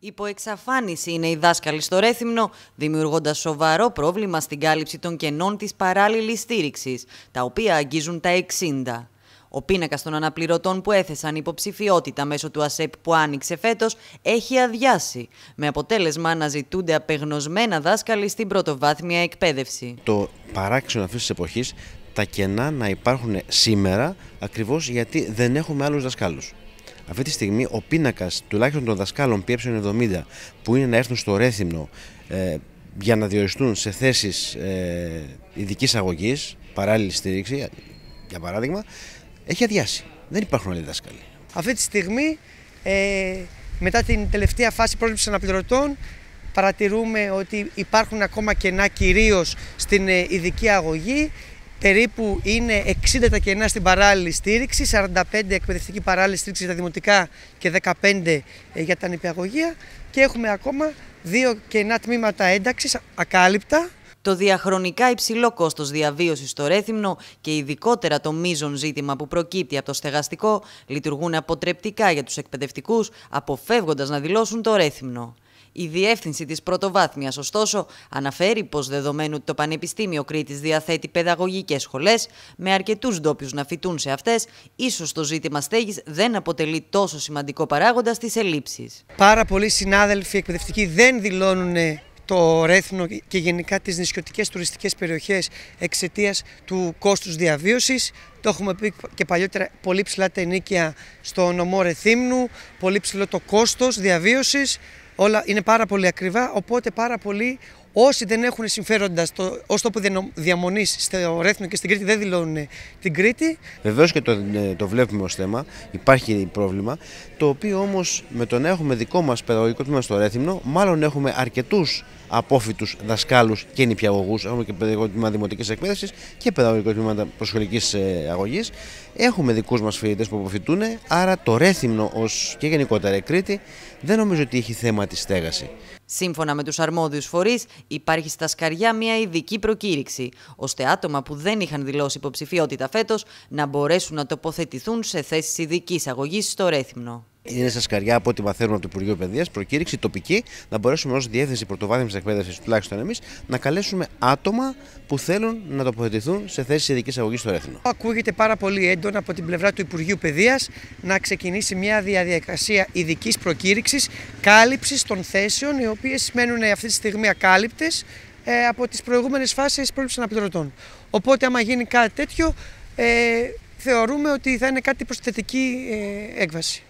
Υπό εξαφάνιση είναι οι δάσκαλοι στο Ρέθυμνο, δημιουργώντας σοβαρό πρόβλημα στην κάλυψη των κενών της παράλληλης στήριξης, τα οποία αγγίζουν τα 60. Ο πίνακας των αναπληρωτών που έθεσαν υποψηφιότητα μέσω του ΑΣΕΠ που άνοιξε φέτος έχει αδειάσει, με αποτέλεσμα να ζητούνται απεγνωσμένα δάσκαλοι στην πρωτοβάθμια εκπαίδευση. Το παράξενο αυτής της εποχής τα κενά να υπάρχουν σήμερα ακριβώς γιατί δεν έχουμε άλλους δασκάλους. Αυτή τη στιγμή ο πίνακας τουλάχιστον των δασκάλων ΠΕ70 που είναι να έρθουν στο Ρέθυμνο ε, για να διοριστούν σε θέσεις ε, ειδικής αγωγής, παράλληλη στήριξη, για παράδειγμα, έχει αδειάσει. Δεν υπάρχουν άλλοι δάσκαλοι. Αυτή τη στιγμή, ε, μετά την τελευταία φάση πρόσληψης αναπληρωτών, παρατηρούμε ότι υπάρχουν ακόμα κενά κυρίως στην ε, ειδική αγωγή περίπου είναι 60 τα κενά στην παράλληλη στήριξη, 45 εκπαιδευτική παράλληλη στήριξη για τα δημοτικά και 15 ε, για τα νηπιαγωγεία και έχουμε ακόμα δύο κενά τμήματα ένταξης ακάλυπτα. Το διαχρονικά υψηλό κόστος διαβίωσης στο Ρέθυμνο και ειδικότερα το μείζον ζήτημα που προκύπτει από το στεγαστικό λειτουργούν αποτρεπτικά για τους εκπαιδευτικούς, αποφεύγοντας να δηλώσουν το Ρέθυμνο. Η διεύθυνση της πρωτοβάθμιας, ωστόσο, αναφέρει πως δεδομένου ότι το Πανεπιστήμιο Κρήτη διαθέτει παιδαγωγικές σχολές, με αρκετούς ντόπιους να φοιτούν σε αυτές, ίσως το ζήτημα στέγης δεν αποτελεί τόσο σημαντικό παράγοντα στις ελλείψεις. Πάρα πολλοί συνάδελφοι εκπαιδευτικοί δεν δηλώνουν ε, το Ρέθνο και γενικά τις νησιωτικές τουριστικές περιοχές εξαιτίας του κόστους διαβίωσης. Το έχουμε πει και παλιότερα πολύ ψηλά τα ενίκια στο νομό Ρεθύμνου, πολύ ψηλό το κόστος διαβίωσης όλα είναι πάρα πολύ ακριβά, οπότε πάρα πολύ... Όσοι δεν έχουν συμφέροντα ω ως τόπο διαμονής στο Ρέθμιο και στην Κρήτη δεν δηλώνουν την Κρήτη. Βεβαίως και το, ε, το βλέπουμε ως θέμα, υπάρχει πρόβλημα. Το οποίο όμως με το να έχουμε δικό μας παιδαγωγικό τμήμα στο Ρέθυμνο, μάλλον έχουμε αρκετούς απόφοιτου δασκάλους και νηπιαγωγούς. Έχουμε και παιδαγωγικό τμήμα δημοτικής εκπαίδευσης και παιδαγωγικό τμήμα προσχολικής ε, αγωγής. Έχουμε δικούς μας φοιτητές που αποφοιτούν, άρα το Ρέθυμνο και γενικότερα η Κρήτη δεν νομίζω ότι έχει θέμα τη στέγαση. Σύμφωνα με τους αρμόδιους φορείς υπάρχει στα σκαριά μια ειδική προκήρυξη, ώστε άτομα που δεν είχαν δηλώσει υποψηφιότητα φέτος να μπορέσουν να τοποθετηθούν σε θέσεις ειδικής αγωγής στο Ρέθυμνο είναι σε σκαριά από ό,τι μαθαίνουμε από το Υπουργείο Παιδείας, προκήρυξη τοπική να μπορέσουμε ως διεύθυνση πρωτοβάθμιση εκπαίδευσης, τουλάχιστον εμείς, να καλέσουμε άτομα που θέλουν να τοποθετηθούν σε θέσεις ειδικής αγωγής στο έθνο. Ακούγεται πάρα πολύ έντονα από την πλευρά του Υπουργείου Παιδείας να ξεκινήσει μια διαδικασία ειδικής προκήρυξης κάλυψης των θέσεων, οι οποίες μένουν αυτή τη στιγμή ακάλυπτες ε, από τις προηγούμενες φάσεις πρόληψης αναπληρωτών. Οπότε, άμα γίνει κάτι τέτοιο, ε, θεωρούμε ότι θα είναι κάτι προς ε, έκβαση.